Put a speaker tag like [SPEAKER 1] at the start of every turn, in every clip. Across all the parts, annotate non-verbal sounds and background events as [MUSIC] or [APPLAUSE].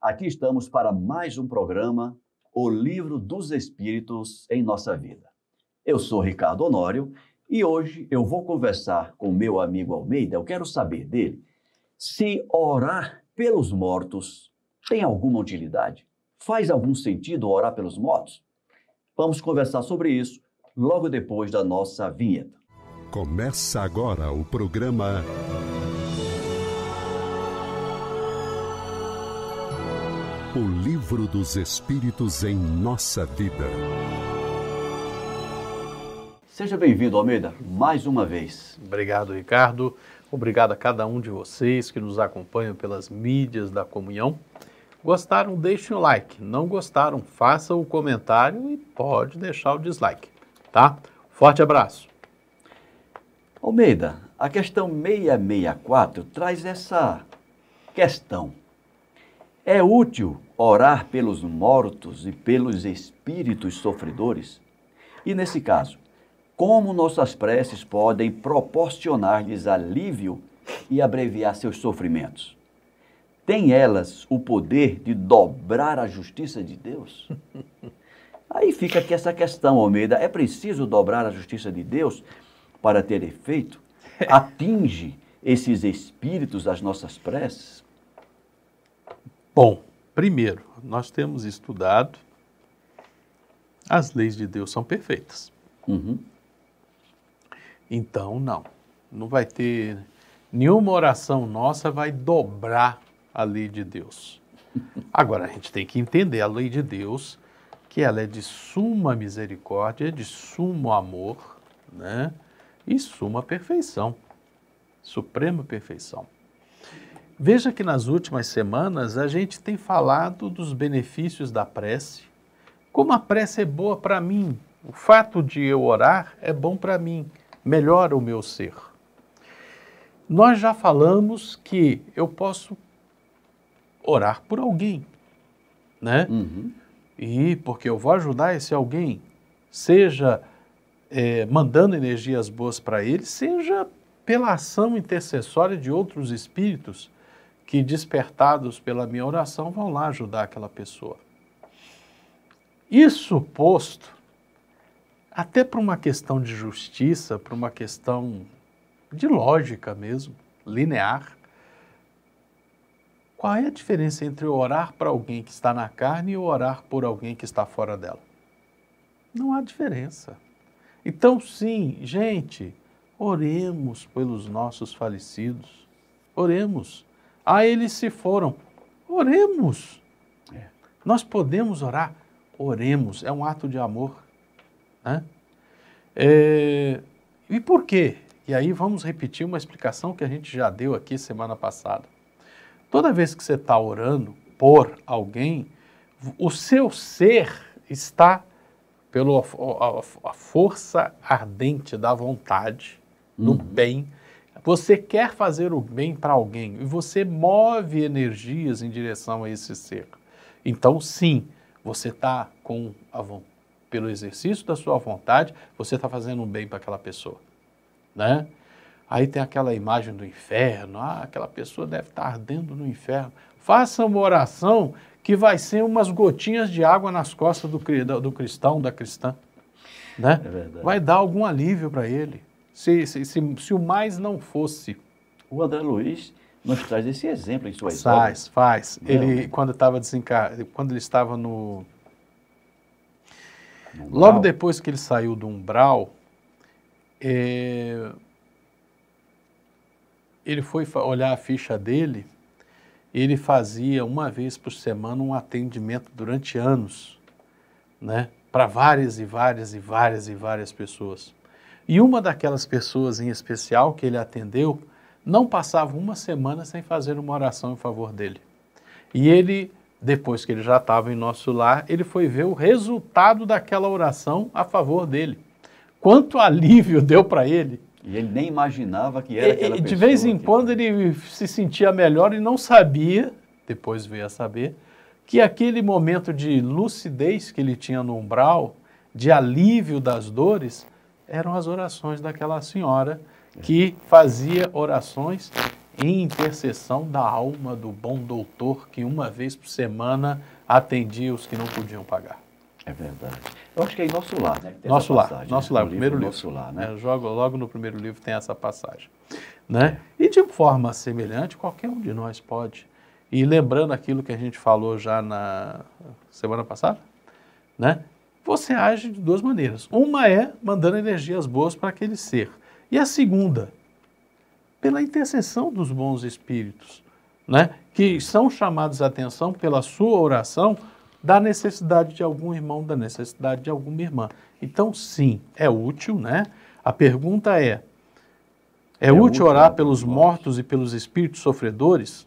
[SPEAKER 1] Aqui estamos para mais um programa, O Livro dos Espíritos em Nossa Vida. Eu sou Ricardo Honório e hoje eu vou conversar com meu amigo Almeida. Eu quero saber dele se orar pelos mortos tem alguma utilidade. Faz algum sentido orar pelos mortos? Vamos conversar sobre isso logo depois da nossa vinheta. Começa agora o
[SPEAKER 2] programa O Livro dos Espíritos em Nossa Vida.
[SPEAKER 1] Seja bem-vindo, Almeida, mais uma vez. Obrigado, Ricardo.
[SPEAKER 2] Obrigado a cada um de vocês que nos acompanham pelas mídias da comunhão. Gostaram? Deixem o like. Não gostaram? Façam o comentário e pode deixar
[SPEAKER 1] o dislike, tá? Forte abraço. Almeida, a questão 664 traz essa questão. É útil orar pelos mortos e pelos espíritos sofredores? E nesse caso, como nossas preces podem proporcionar-lhes alívio e abreviar seus sofrimentos? Tem elas o poder de dobrar a justiça de Deus? [LAUGHS] Aí fica aqui essa questão, Almeida. É preciso dobrar a justiça de Deus para ter efeito? [LAUGHS] Atinge esses espíritos as nossas preces?
[SPEAKER 2] Bom, primeiro, nós temos estudado as leis de Deus são perfeitas. Uhum. Então, não, não vai ter nenhuma oração nossa vai dobrar a lei de Deus. [LAUGHS] Agora a gente tem que entender a lei de Deus, que ela é de suma misericórdia, de sumo amor, né? E suma perfeição, suprema perfeição. Veja que nas últimas semanas a gente tem falado dos benefícios da prece, como a prece é boa para mim, o fato de eu orar é bom para mim, melhora o meu ser. Nós já falamos que eu posso orar por alguém, né? Uhum. E porque eu vou ajudar esse alguém, seja é, mandando energias boas para ele, seja pela ação intercessória de outros espíritos que, despertados pela minha oração, vão lá ajudar aquela pessoa. Isso posto, até para uma questão de justiça, para uma questão de lógica mesmo, linear, qual é a diferença entre orar para alguém que está na carne e orar por alguém que está fora dela? Não há diferença. Então, sim, gente, oremos pelos nossos falecidos. Oremos. A eles se foram. Oremos. É. Nós podemos orar? Oremos. É um ato de amor. Né? É... E por quê? E aí vamos repetir uma explicação que a gente já deu aqui semana passada. Toda vez que você está orando por alguém, o seu ser está pela força ardente da vontade, uhum. bem, você quer fazer o bem para alguém e você move energias em direção a esse ser. Então, sim, você está com a pelo exercício da sua vontade, você está fazendo um bem para aquela pessoa, né? Aí tem aquela imagem do inferno, ah, aquela pessoa deve estar tá ardendo no inferno. Faça uma oração que vai ser umas gotinhas de água nas costas do, do cristão, da cristã, né? É vai dar algum alívio para ele se, se, se, se o mais não fosse. O André Luiz nos traz esse exemplo em sua história. Faz, faz. Né? ele, quando, estava desencar... quando ele estava no... Logo depois que ele saiu do umbral, é... ele foi olhar a ficha dele, ele fazia uma vez por semana um atendimento durante anos, né? Para várias e várias e várias e várias pessoas. E uma daquelas pessoas em especial que ele atendeu não passava uma semana sem fazer uma oração em favor dele. E ele, depois que ele já estava em nosso lar, ele foi ver o resultado daquela oração a favor dele. Quanto alívio [LAUGHS] deu para ele! E ele nem imaginava que era aquela e, De vez em que... quando ele se sentia melhor e não sabia, depois veio a saber, que aquele momento de lucidez que ele tinha no umbral, de alívio das dores, eram as orações daquela senhora que fazia orações em intercessão da alma do bom doutor que uma vez por semana atendia os que não podiam pagar.
[SPEAKER 1] É verdade. Eu acho que é em Nosso Lar, né? Nosso Lar, passagem, Nosso né? Lar, o primeiro livro. Nosso Lar, né?
[SPEAKER 2] É, jogo, logo no primeiro livro tem essa passagem. Né? É. E de forma semelhante, qualquer um de nós pode. E lembrando aquilo que a gente falou já na semana passada, né? você age de duas maneiras. Uma é mandando energias boas para aquele ser. E a segunda, pela intercessão dos bons espíritos, né? que são chamados a atenção pela sua oração da necessidade de algum irmão, da necessidade de alguma irmã. Então, sim, é útil, né? A pergunta é: é,
[SPEAKER 1] é útil, útil orar
[SPEAKER 2] né, pelos mortos e pelos espíritos sofredores?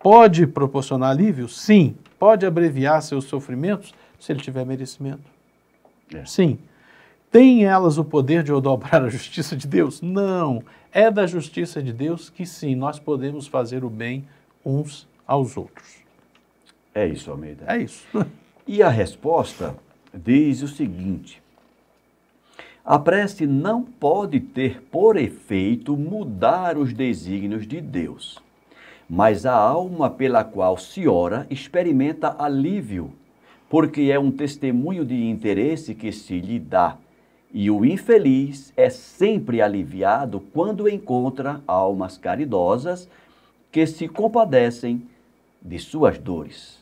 [SPEAKER 2] Pode proporcionar alívio? Sim. Pode abreviar seus sofrimentos se ele tiver merecimento? É. Sim. Têm elas o poder de odobrar a justiça de Deus? Não. É da justiça de Deus que sim, nós podemos fazer o bem uns aos outros.
[SPEAKER 1] É isso, Almeida. É isso. [LAUGHS] E a resposta diz o seguinte: a prece não pode ter por efeito mudar os desígnios de Deus, mas a alma pela qual se ora experimenta alívio porque é um testemunho de interesse que se lhe dá. E o infeliz é sempre aliviado quando encontra almas caridosas que se compadecem de suas dores.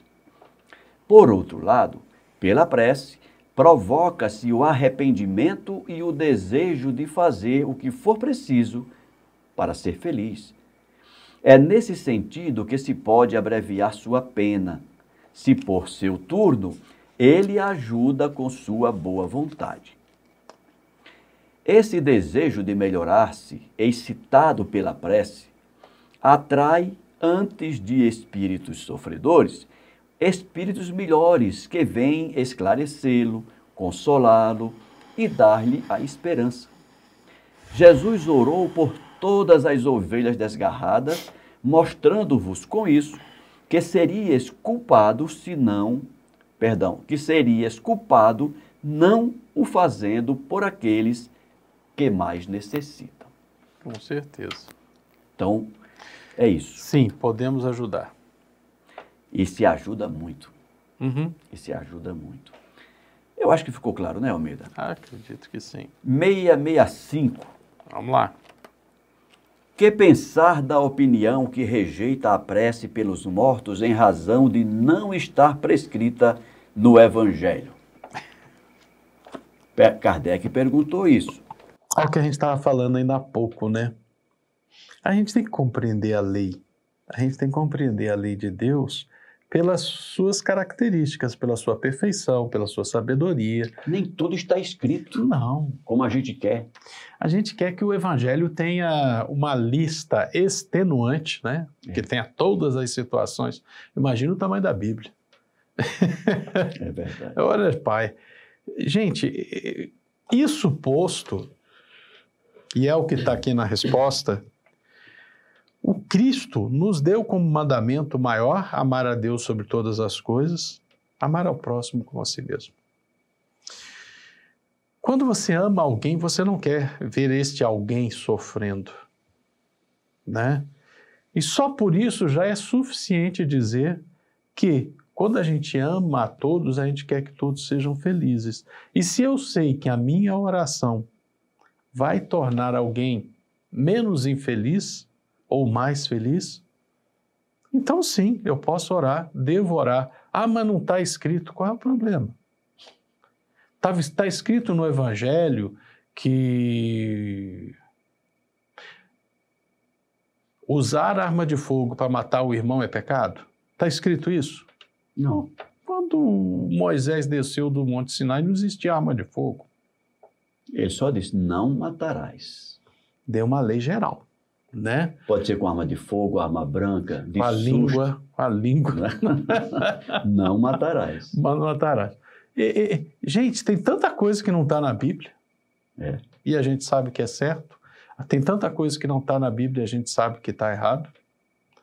[SPEAKER 1] Por outro lado, pela prece, provoca-se o arrependimento e o desejo de fazer o que for preciso para ser feliz. É nesse sentido que se pode abreviar sua pena se por seu turno, ele ajuda com sua boa vontade. Esse desejo de melhorar-se, excitado pela prece, atrai, antes de espíritos sofredores, espíritos melhores que vêm esclarecê-lo, consolá-lo e dar-lhe a esperança. Jesus orou por todas as ovelhas desgarradas, mostrando-vos com isso que serias culpado se não, perdão, que serias culpado não o fazendo por aqueles que mais necessitam.
[SPEAKER 2] Com certeza.
[SPEAKER 1] Então, é isso. Sim, podemos ajudar. E se ajuda muito. Uhum. E se ajuda muito. Eu acho que ficou claro, né, Almeida? Ah, acredito que sim. 665. Vamos lá. Que pensar da opinião que rejeita a prece pelos mortos em razão de não estar prescrita no Evangelho? Kardec perguntou isso.
[SPEAKER 2] É o que a gente estava falando ainda há pouco, né? A gente tem que compreender a lei. A gente tem que compreender a lei de Deus pelas suas características, pela sua perfeição, pela sua sabedoria. Nem tudo está escrito. Não. Como a gente quer. A gente quer que o Evangelho tenha uma lista extenuante, né? É. Que tenha todas as situações. Imagina o tamanho da Bíblia. É verdade. [LAUGHS] Olha, pai. Gente, isso posto, e é o que está aqui na resposta, o Cristo nos deu como mandamento maior amar a Deus sobre todas as coisas, amar ao próximo como a si mesmo. Quando você ama alguém, você não quer ver este alguém sofrendo, né? E só por isso já é suficiente dizer que quando a gente ama a todos, a gente quer que todos sejam felizes. E se eu sei que a minha oração vai tornar alguém menos infeliz, ou mais feliz? Então, sim, eu posso orar, devo orar. Ah, mas não está escrito. Qual é o problema? Está tá escrito no Evangelho que usar arma de fogo para matar o irmão é pecado? Está escrito isso? Não. Quando Moisés desceu do Monte Sinai, não existia arma de fogo.
[SPEAKER 1] Ele só disse: não matarás. Deu uma lei geral né? Pode ser com arma de fogo, arma branca, de com a susto. língua, com a língua. [LAUGHS] não matarás. Mas não matarás. E, e, gente, tem tanta coisa que não está na Bíblia. É.
[SPEAKER 2] E a gente sabe que é certo. Tem tanta coisa que não está na Bíblia e a gente sabe que está errado.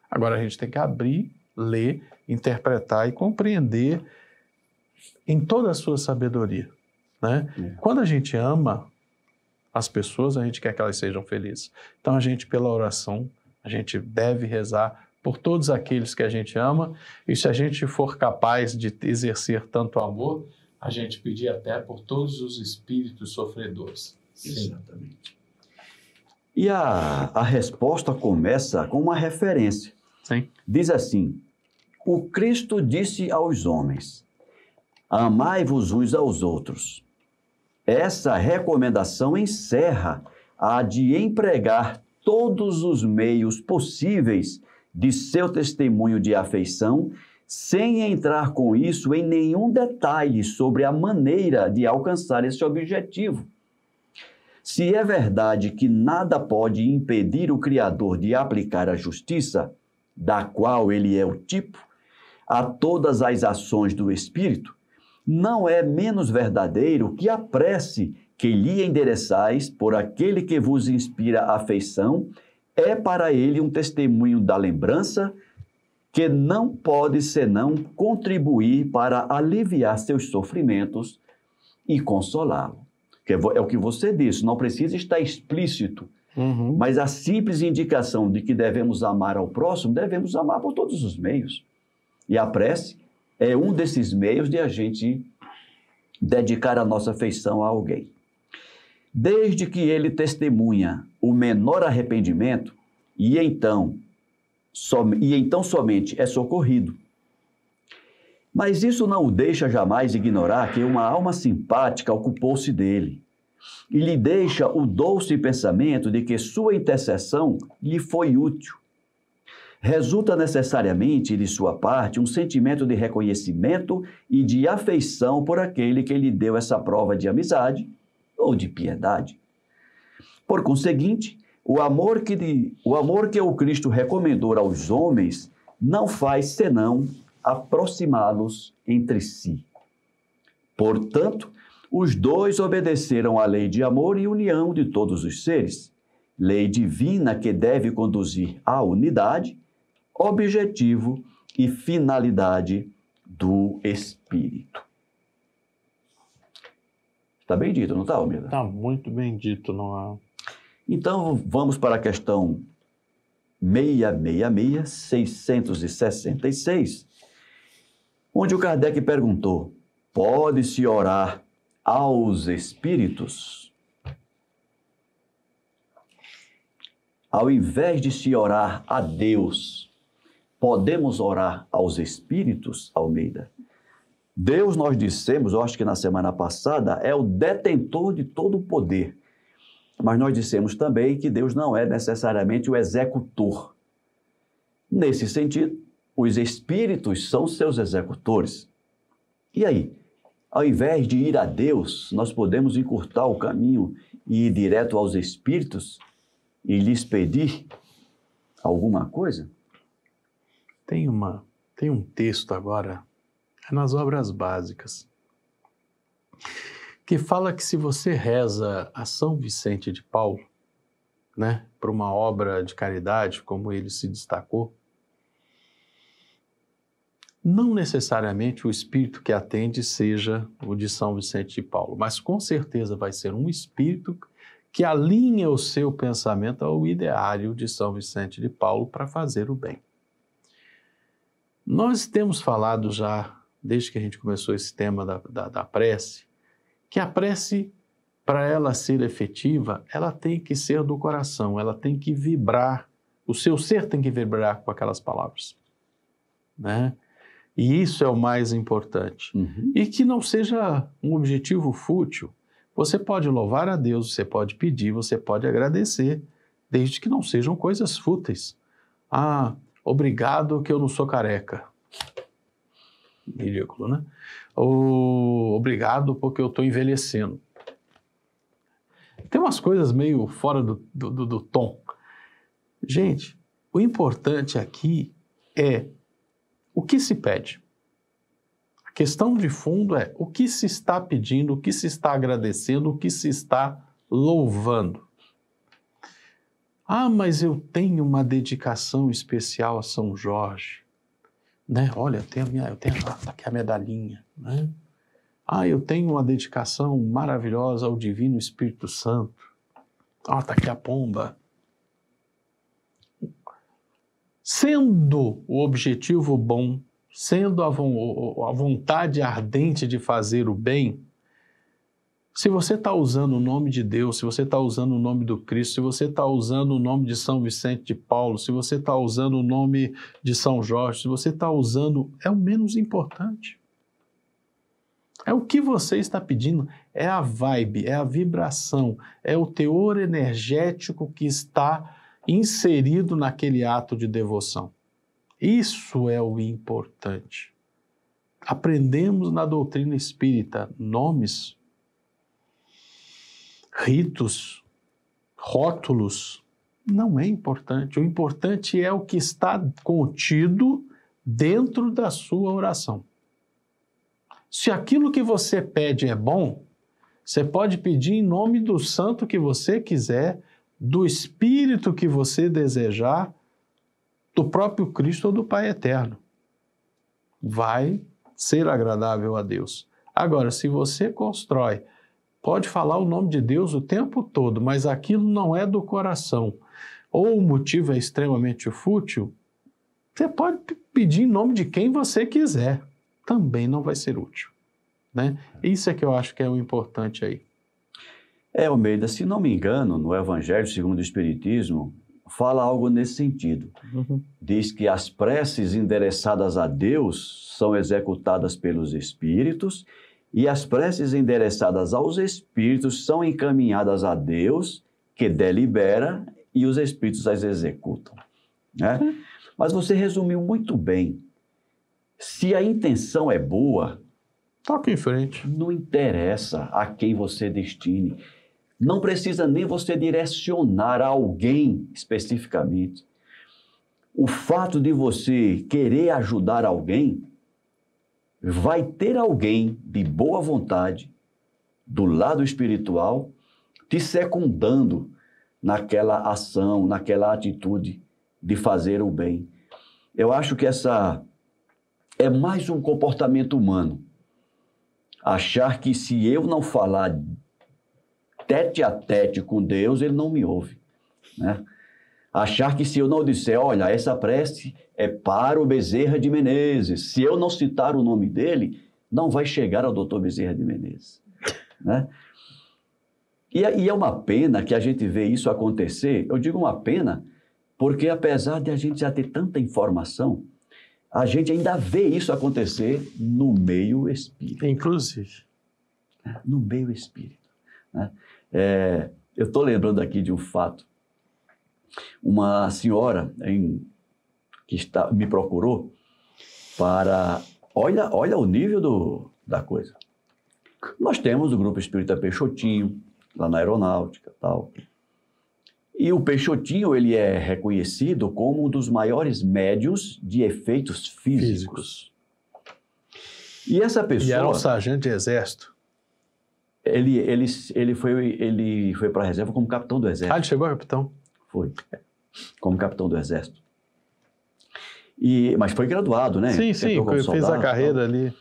[SPEAKER 2] Agora a gente tem que abrir, ler, interpretar e compreender em toda a sua sabedoria. Né? É. Quando a gente ama, as pessoas, a gente quer que elas sejam felizes. Então a gente, pela oração, a gente deve rezar por todos aqueles que a gente ama, e se a gente for capaz de exercer tanto amor, a gente pedir até por todos os espíritos sofredores. Sim. Exatamente.
[SPEAKER 1] E a, a resposta começa com uma referência. Sim. Diz assim: O Cristo disse aos homens: Amai-vos uns aos outros essa recomendação encerra a de empregar todos os meios possíveis de seu testemunho de afeição, sem entrar com isso em nenhum detalhe sobre a maneira de alcançar esse objetivo. Se é verdade que nada pode impedir o Criador de aplicar a justiça, da qual ele é o tipo, a todas as ações do Espírito, não é menos verdadeiro que a prece que lhe endereçais por aquele que vos inspira afeição é para ele um testemunho da lembrança que não pode senão contribuir para aliviar seus sofrimentos e consolá-lo. É o que você disse, não precisa estar explícito, uhum. mas a simples indicação de que devemos amar ao próximo, devemos amar por todos os meios. E a prece é um desses meios de a gente dedicar a nossa afeição a alguém. Desde que ele testemunha o menor arrependimento, e então, som, e então somente é socorrido. Mas isso não o deixa jamais ignorar que uma alma simpática ocupou-se dele e lhe deixa o doce pensamento de que sua intercessão lhe foi útil resulta necessariamente de sua parte um sentimento de reconhecimento e de afeição por aquele que lhe deu essa prova de amizade ou de piedade. Por conseguinte, o amor que, de, o, amor que o Cristo recomendou aos homens não faz senão aproximá-los entre si. Portanto, os dois obedeceram à lei de amor e união de todos os seres, lei divina que deve conduzir à unidade objetivo e finalidade do Espírito.
[SPEAKER 2] Está bem dito, não está, Almeida?
[SPEAKER 1] Está muito bem dito, não é? Então, vamos para a questão 666, 666, onde o Kardec perguntou: pode-se orar aos espíritos? Ao invés de se orar a Deus, Podemos orar aos espíritos, Almeida? Deus, nós dissemos, eu acho que na semana passada, é o detentor de todo o poder. Mas nós dissemos também que Deus não é necessariamente o executor. Nesse sentido, os espíritos são seus executores. E aí? Ao invés de ir a Deus, nós podemos encurtar o caminho e ir direto aos espíritos e lhes pedir alguma coisa? Tem uma, tem um texto agora
[SPEAKER 2] é nas obras básicas que fala que se você reza a São Vicente de Paulo, né, para uma obra de caridade como ele se destacou, não necessariamente o espírito que atende seja o de São Vicente de Paulo, mas com certeza vai ser um espírito que alinha o seu pensamento ao ideário de São Vicente de Paulo para fazer o bem. Nós temos falado já, desde que a gente começou esse tema da, da, da prece, que a prece, para ela ser efetiva, ela tem que ser do coração, ela tem que vibrar, o seu ser tem que vibrar com aquelas palavras. Né? E isso é o mais importante. Uhum. E que não seja um objetivo fútil. Você pode louvar a Deus, você pode pedir, você pode agradecer, desde que não sejam coisas fúteis. Ah, Obrigado que eu não sou careca. Ridículo, né? Ou, obrigado porque eu estou envelhecendo. Tem umas coisas meio fora do, do, do, do tom. Gente, o importante aqui é o que se pede. A questão de fundo é o que se está pedindo, o que se está agradecendo, o que se está louvando. Ah, mas eu tenho uma dedicação especial a São Jorge. Né? Olha, eu tenho a minha, eu tenho tá aqui a medalhinha. Né? Ah, eu tenho uma dedicação maravilhosa ao Divino Espírito Santo. Ah, tá aqui a pomba. Sendo o objetivo bom, sendo a, vo a vontade ardente de fazer o bem, se você está usando o nome de Deus, se você está usando o nome do Cristo, se você está usando o nome de São Vicente de Paulo, se você está usando o nome de São Jorge, se você está usando, é o menos importante. É o que você está pedindo, é a vibe, é a vibração, é o teor energético que está inserido naquele ato de devoção. Isso é o importante. Aprendemos na doutrina espírita nomes ritos, rótulos, não é importante. O importante é o que está contido dentro da sua oração. Se aquilo que você pede é bom, você pode pedir em nome do santo que você quiser, do espírito que você desejar, do próprio Cristo ou do Pai eterno. Vai ser agradável a Deus. Agora, se você constrói Pode falar o nome de Deus o tempo todo, mas aquilo não é do coração. Ou o motivo é extremamente fútil, você pode pedir em nome de quem você quiser, também não vai ser útil. Né? Isso é que eu acho que é o importante aí.
[SPEAKER 1] É, Almeida, se não me engano, no Evangelho segundo o Espiritismo, fala algo nesse sentido. Uhum. Diz que as preces endereçadas a Deus são executadas pelos espíritos e as preces endereçadas aos espíritos são encaminhadas a Deus, que delibera e os espíritos as executam. Né? Mas você resumiu muito bem. Se a intenção é boa, toque em frente. Não interessa a quem você destine. Não precisa nem você direcionar a alguém especificamente. O fato de você querer ajudar alguém vai ter alguém de boa vontade, do lado espiritual, te secundando naquela ação, naquela atitude de fazer o bem. Eu acho que essa é mais um comportamento humano. Achar que se eu não falar tete a tete com Deus, ele não me ouve. Né? achar que se eu não disser, olha, essa prece é para o Bezerra de Menezes, se eu não citar o nome dele, não vai chegar ao doutor Bezerra de Menezes. [LAUGHS] Né? E, é, e é uma pena que a gente vê isso acontecer, eu digo uma pena, porque apesar de a gente já ter tanta informação, a gente ainda vê isso acontecer no meio espírito, Inclusive. Né? No meio espírito. Né? É, eu estou lembrando aqui de um fato uma senhora em, que está, me procurou para. Olha, olha o nível do, da coisa. Nós temos o grupo espírita Peixotinho, lá na aeronáutica tal. E o Peixotinho ele é reconhecido como um dos maiores médios de efeitos físicos. físicos. E essa pessoa. E era um sargento de exército. Ele, ele, ele foi, ele foi para a reserva como capitão do exército. Ah, ele chegou a capitão. Foi. Como capitão do Exército. E, mas foi graduado, né? Sim, sim, fez soldado, a carreira tal. ali.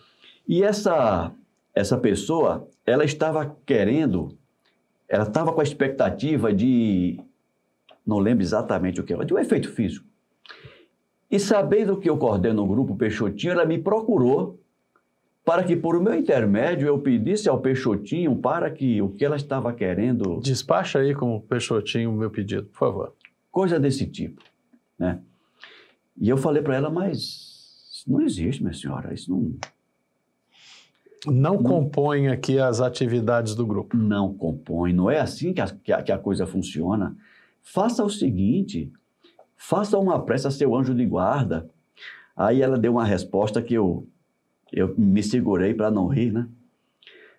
[SPEAKER 1] E essa, essa pessoa, ela estava querendo, ela estava com a expectativa de, não lembro exatamente o que era, de um efeito físico. E sabendo que eu coordeno o grupo Peixotinho, ela me procurou para que por meu intermédio eu pedisse ao Peixotinho para que o que ela estava querendo. Despacha aí com o Peixotinho o meu pedido, por favor. Coisa desse tipo, né? E eu falei para ela, mas não existe, minha senhora, isso não. Não, compõe aqui as atividades do grupo. Não compõe, não é assim que a, que a, que a coisa funciona. Faça o seguinte, faça uma prece a seu anjo de guarda. Aí ela deu uma resposta que eu eu me segurei para não rir, né?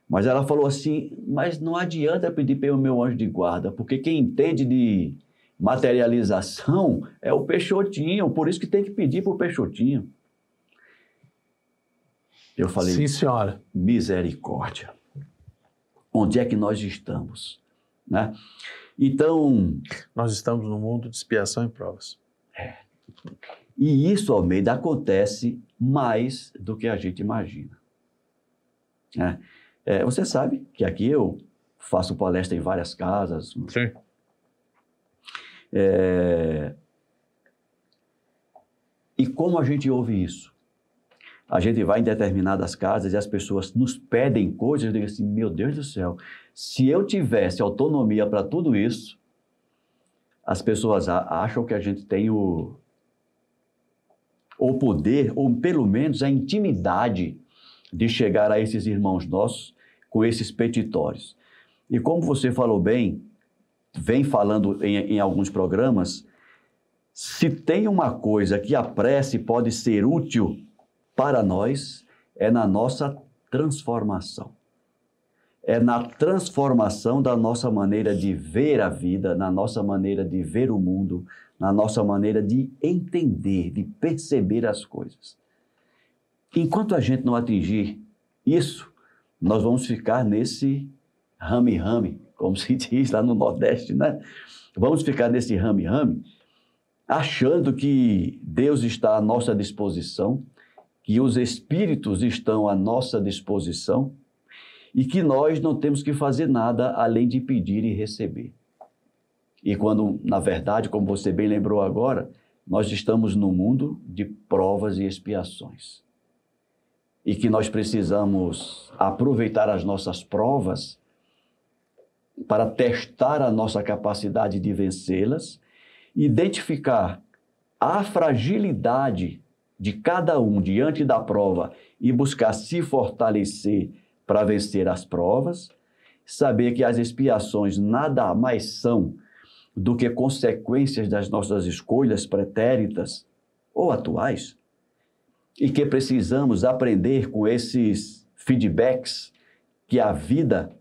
[SPEAKER 1] Mas ela falou assim: Mas não adianta pedir pelo meu anjo de guarda, porque quem entende de materialização é o Peixotinho, por isso que tem que pedir para o Peixotinho. Eu falei: Sim, senhora. Misericórdia. Onde é que nós estamos? Né? Então. Nós estamos num mundo de expiação e provas. É. E isso, Almeida, acontece mais do que a gente imagina. É, é, você sabe que aqui eu faço palestra em várias casas. Sim. É, e como a gente ouve isso? A gente vai em determinadas casas e as pessoas nos pedem coisas. Eu digo assim: meu Deus do céu, se eu tivesse autonomia para tudo isso, as pessoas acham que a gente tem o, o poder, ou pelo menos a intimidade de chegar a esses irmãos nossos com esses petitórios. E como você falou bem, vem falando em, em alguns programas, se tem uma coisa que a prece pode ser útil para nós, é na nossa transformação é na transformação da nossa maneira de ver a vida, na nossa maneira de ver o mundo, na nossa maneira de entender, de perceber as coisas. Enquanto a gente não atingir isso, nós vamos ficar nesse rame-rame, como se [LAUGHS] diz lá no Nordeste, né? Vamos ficar nesse rame-rame, achando que Deus está à nossa disposição, que os Espíritos estão à nossa disposição e que nós não temos que fazer nada além de pedir e receber. E quando, na verdade, como você bem lembrou agora, nós estamos no mundo de provas e expiações. E que nós precisamos aproveitar as nossas provas para testar a nossa capacidade de vencê-las, identificar a fragilidade de cada um diante da prova e buscar se fortalecer para vencer as provas, saber que as expiações nada mais são do que consequências das nossas escolhas pretéritas ou atuais, e que precisamos aprender com esses feedbacks que a vida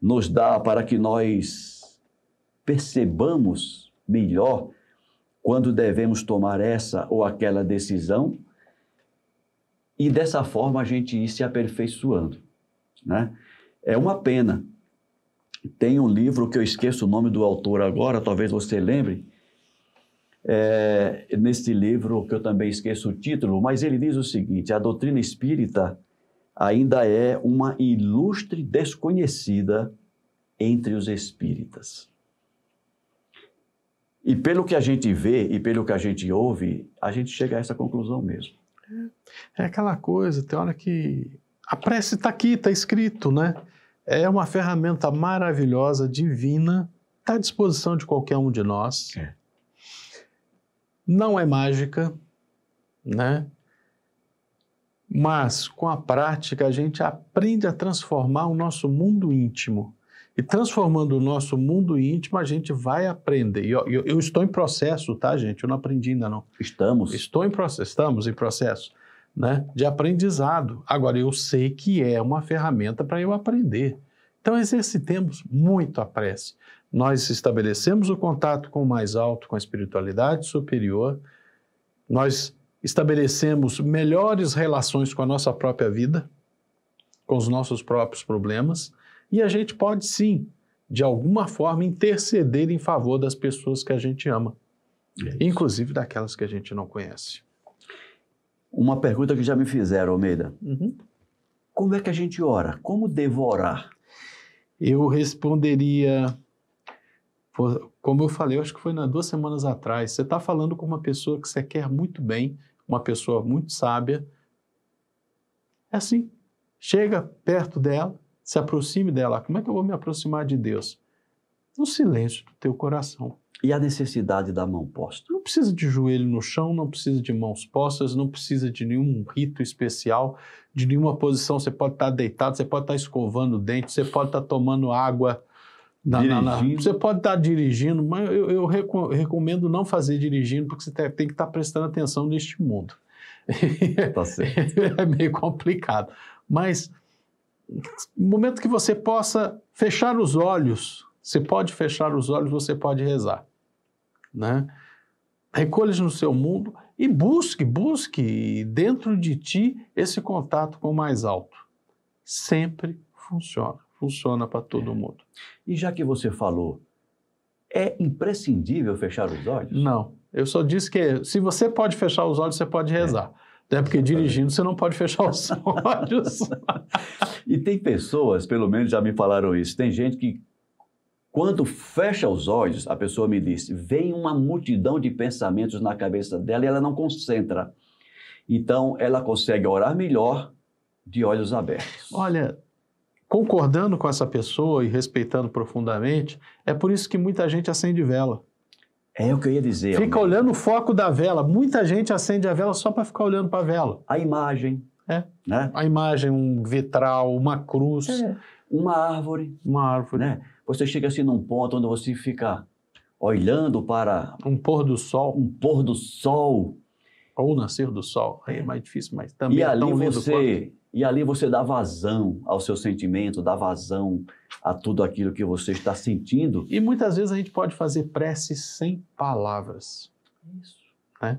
[SPEAKER 1] nos dá para que nós percebamos melhor quando devemos tomar essa ou aquela decisão e dessa forma a gente ir se aperfeiçoando. Né? É uma pena. Tem um livro que eu esqueço o nome do autor agora, talvez você lembre. É, neste livro, que eu também esqueço o título, mas ele diz o seguinte: a doutrina espírita ainda é uma ilustre desconhecida entre os espíritas. E pelo que a gente vê e pelo que a gente ouve, a gente chega a essa conclusão mesmo. É, é
[SPEAKER 2] aquela coisa, tem hora que a prece está aqui, está escrito, né? É uma ferramenta maravilhosa, divina, está à disposição de qualquer um de nós. É. Não é mágica, né? Mas com a prática a gente aprende a transformar o nosso mundo íntimo. E transformando o nosso mundo íntimo, a gente vai aprender. Eu, eu, eu estou em processo, tá, gente? Eu não aprendi ainda, não. Estamos. Estou em processo. Estamos em processo né, de aprendizado. Agora, eu sei que é uma ferramenta para eu aprender. Então, exercitemos muito a prece. Nós estabelecemos o contato com o mais alto, com a espiritualidade superior, nós estabelecemos melhores relações com a nossa própria vida, com os nossos próprios problemas, e a gente pode sim, de alguma forma, interceder em favor das pessoas que a gente ama, é inclusive
[SPEAKER 1] daquelas que a gente não conhece. Uma pergunta que já me fizeram, Almeida. Uhum. Como é que a gente ora? Como devorar? Eu responderia,
[SPEAKER 2] como eu falei, eu acho que foi na duas semanas atrás. Você está falando com uma pessoa que você quer muito bem, uma pessoa muito sábia. É assim. Chega perto dela, se aproxime dela. Como é que eu vou me aproximar de Deus? no silêncio do teu coração. E a necessidade da mão posta? Não precisa de joelho no chão, não precisa de mãos postas, não precisa de nenhum rito especial, de nenhuma posição. Você pode estar deitado, você pode estar escovando o dente, você pode estar tomando água. Na, na, na, você pode estar dirigindo, mas eu, eu recomendo não fazer dirigindo, porque você tem que estar prestando atenção neste mundo. [LAUGHS] Tá certo. é meio complicado. Mas, no momento que você possa fechar os olhos você pode fechar os olhos, você pode rezar. Né? Recolhe-se no seu mundo e busque, busque dentro de ti esse contato com o mais alto. Sempre funciona. Funciona para todo é. mundo. E já que você falou, é imprescindível fechar os olhos? Não. Eu só disse que se você pode fechar os olhos, você pode é. rezar. É. Até porque dirigindo você não pode fechar os [LAUGHS] olhos.
[SPEAKER 1] e tem pessoas, pelo menos já me falaram isso, tem gente que quando fecha os olhos, a pessoa me disse, vem uma multidão de pensamentos na cabeça dela e ela não concentra. Então, ela consegue orar melhor de olhos abertos.
[SPEAKER 2] Olha, concordando com essa pessoa e respeitando profundamente, é por isso que muita gente acende vela. É o que eu ia dizer. Fica amigo. olhando o foco da vela. Muita gente acende a vela só para ficar olhando para a vela. A imagem. É. Né? A
[SPEAKER 1] imagem, um vitral, uma cruz. É. Uma árvore. Uma árvore. Né? você chega assim num ponto onde você fica olhando para um pôr do sol, um pôr do sol ou o nascer do sol, aí é mais difícil, mas também e é ali você quanto... e ali você dá vazão ao seu sentimento, dá vazão a tudo aquilo que você está sentindo. E muitas vezes a gente pode fazer preces sem palavras. Isso. Né?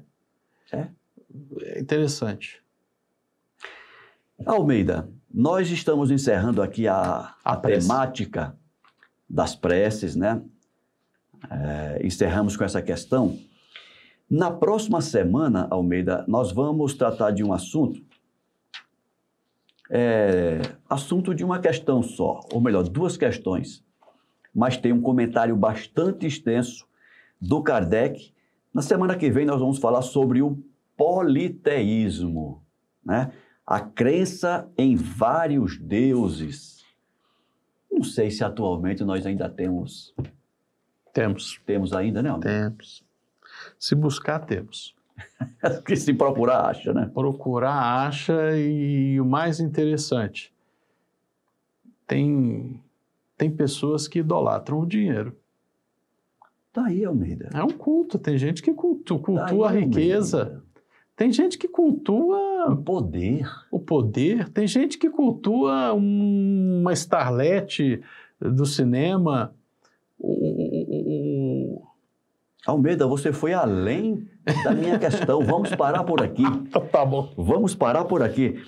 [SPEAKER 1] É. é interessante. Almeida, nós estamos encerrando aqui a, a, a temática das preces, né? É, encerramos com essa questão. Na próxima semana, Almeida, nós vamos tratar de um assunto, é, assunto de uma questão só, ou melhor, duas questões, mas tem um comentário bastante extenso do Kardec. Na semana que vem nós vamos falar sobre o politeísmo, né? a crença em vários deuses não sei se atualmente nós ainda temos. Temos. Temos ainda, né? Almeida? Temos. Se buscar,
[SPEAKER 2] temos. [LAUGHS] que se procurar, acha, né? Procurar, acha e o mais interessante, tem, tem pessoas que idolatram o dinheiro. Tá aí, Almeida. É um culto. Tem gente que cultua, cultua tá aí, a riqueza. Almeida. Tem gente que cultua o poder. O poder. Tem gente que cultua uma starlete do cinema.
[SPEAKER 1] Almeida, você foi além da minha questão. Vamos parar por aqui. [LAUGHS] Então tá bom. Vamos parar por aqui.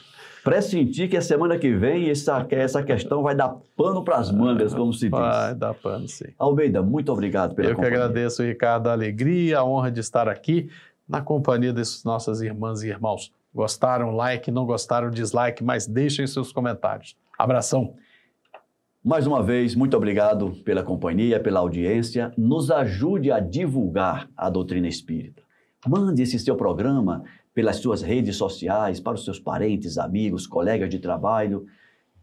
[SPEAKER 1] Pressentir que a semana que vem essa, essa questão vai dar pano para as mangas, como se diz. Vai dar pano, sim. Almeida, muito obrigado pela Eu companhia. que
[SPEAKER 2] agradeço, Ricardo, a alegria, a honra de estar aqui na companhia dessas nossas irmãs e irmãos. Gostaram, like, não gostaram, dislike, mas
[SPEAKER 1] deixem seus comentários. Abração. Mais uma vez, muito obrigado pela companhia, pela audiência. Nos ajude a divulgar a doutrina espírita. Mande esse seu programa pelas suas redes sociais, para os seus parentes, amigos, colegas de trabalho.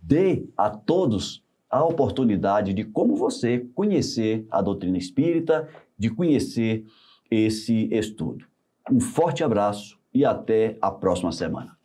[SPEAKER 1] Dê a todos a oportunidade de como você conhecer a doutrina espírita, de conhecer esse estudo. Um forte abraço e até a próxima semana.